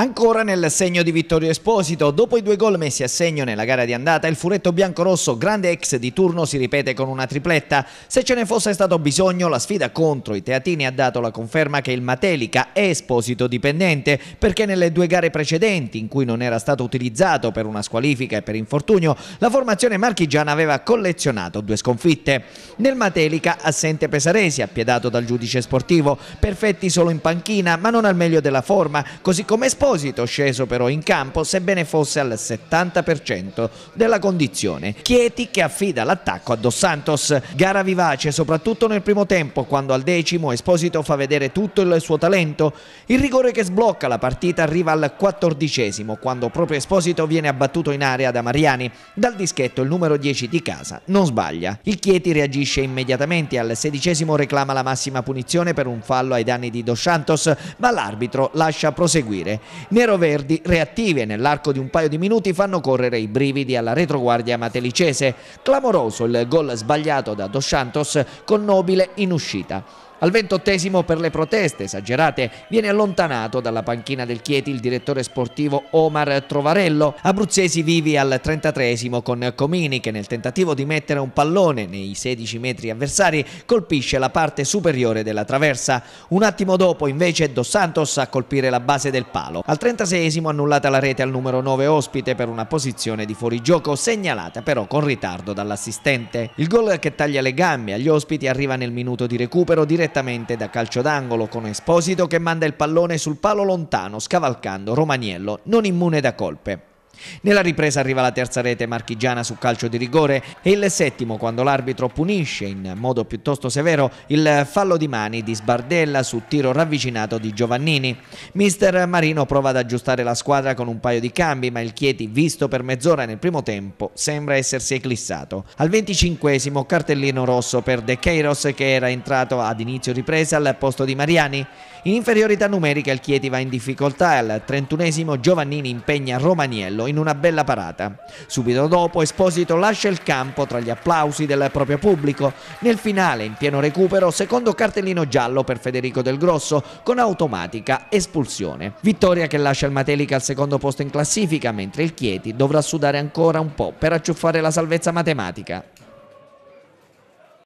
Ancora nel segno di Vittorio Esposito, dopo i due gol messi a segno nella gara di andata, il furetto biancorosso, grande ex di turno, si ripete con una tripletta. Se ce ne fosse stato bisogno, la sfida contro i teatini ha dato la conferma che il Matelica è Esposito dipendente, perché nelle due gare precedenti, in cui non era stato utilizzato per una squalifica e per infortunio, la formazione marchigiana aveva collezionato due sconfitte. Nel Matelica assente Pesaresi, appiedato dal giudice sportivo, perfetti solo in panchina, ma non al meglio della forma, così come Esposito Esposito sceso però in campo sebbene fosse al 70% della condizione. Chieti che affida l'attacco a Dos Santos. Gara vivace soprattutto nel primo tempo quando al decimo Esposito fa vedere tutto il suo talento. Il rigore che sblocca la partita arriva al quattordicesimo quando proprio Esposito viene abbattuto in area da Mariani. Dal dischetto il numero 10 di casa non sbaglia. Il Chieti reagisce immediatamente al sedicesimo reclama la massima punizione per un fallo ai danni di Dos Santos ma l'arbitro lascia proseguire neroverdi reattive nell'arco di un paio di minuti fanno correre i brividi alla retroguardia matelicese. Clamoroso il gol sbagliato da Dos Santos con Nobile in uscita. Al ventottesimo per le proteste esagerate viene allontanato dalla panchina del Chieti il direttore sportivo Omar Trovarello, Abruzzesi vivi al trentatreesimo con Comini che nel tentativo di mettere un pallone nei 16 metri avversari colpisce la parte superiore della traversa. Un attimo dopo invece Dos Santos a colpire la base del palo. Al 36 annullata la rete al numero 9 ospite per una posizione di fuorigioco segnalata però con ritardo dall'assistente. Il gol che taglia le gambe agli ospiti arriva nel minuto di recupero diretto direttamente da calcio d'angolo con Esposito che manda il pallone sul palo lontano scavalcando Romagnello non immune da colpe. Nella ripresa arriva la terza rete marchigiana su calcio di rigore e il settimo quando l'arbitro punisce in modo piuttosto severo il fallo di mani di Sbardella su tiro ravvicinato di Giovannini. Mister Marino prova ad aggiustare la squadra con un paio di cambi ma il Chieti visto per mezz'ora nel primo tempo sembra essersi eclissato. Al 25 cartellino rosso per De Queiroz che era entrato ad inizio ripresa al posto di Mariani. In inferiorità numerica il Chieti va in difficoltà e al 31 Giovannini impegna Romaniello in una bella parata. Subito dopo Esposito lascia il campo tra gli applausi del proprio pubblico. Nel finale, in pieno recupero, secondo cartellino giallo per Federico Del Grosso con automatica espulsione. Vittoria che lascia il Matelica al secondo posto in classifica, mentre il Chieti dovrà sudare ancora un po' per acciuffare la salvezza matematica.